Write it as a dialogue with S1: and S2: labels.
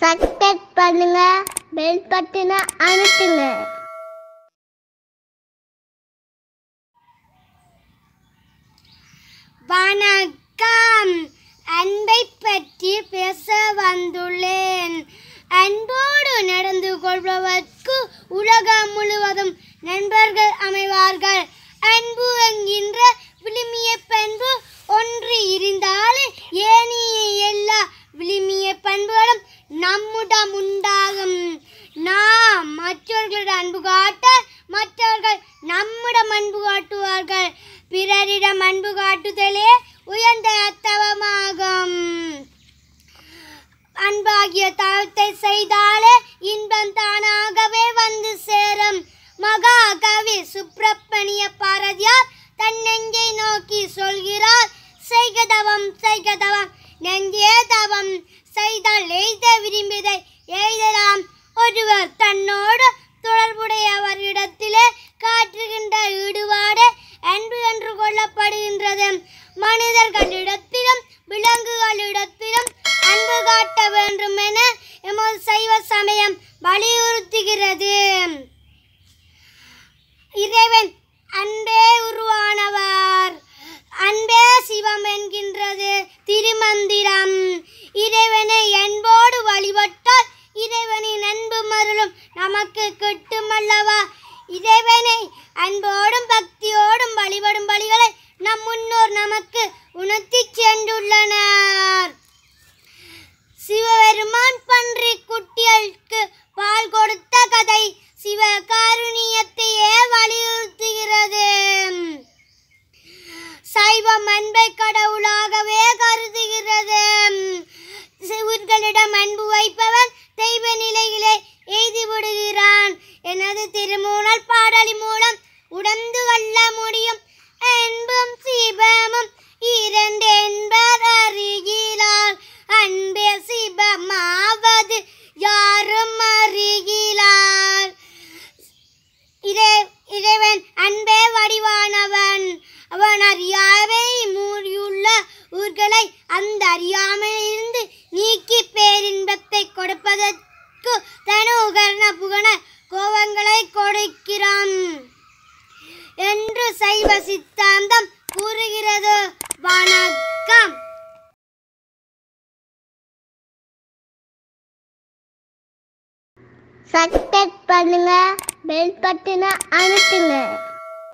S1: subscribe பண்ணுங்க bell பட்டனை அழுத்துங்க வணக்கம் அன்பை பற்றி பேச வந்துள்ளேன் அன்போடு நடந்து கொள்பவர்க்கு உலகம் பிறரிடம் அன்பு காட்டுதலே உயர்ந்த அத்தவமாகும் அன்பாகிய தாழ்த்தை செய்தாலே இன்பம் தானாகவே வந்து சேரும் மகா கவி சுப்பிரமணிய பாரதியார் தன்னெஞ்சை நோக்கி சொல்கிறார் செய்கதவம் செய்கதவம் நெஞ்சே தவம் திருமந்திரம் இறைவனை என்போடு வழிபட்டால் இறைவனின் அன்பு மருளும் நமக்கு கிட்டுமல்லவா இறைவனை அன்போடும் பக்தியோடும் வழிபடும் வழிகளை நம் முன்னோர் நமக்கு உணர்த்தி சென்றுள்ளனர் சிவபெருமான் பன்றி குட்டிகளுக்கு பால் கொடுத்த கதை சிவ சிவகாருண்யத்தையே வலியுறுத்துகிறது சைவம் அன்பை கடவுளா தனக்கு தனு உகர்ண புகன கோவங்களை கொடுக்கிறான் என்று சைவ சித்தாந்தம் கூறுகிறது வணக்கம்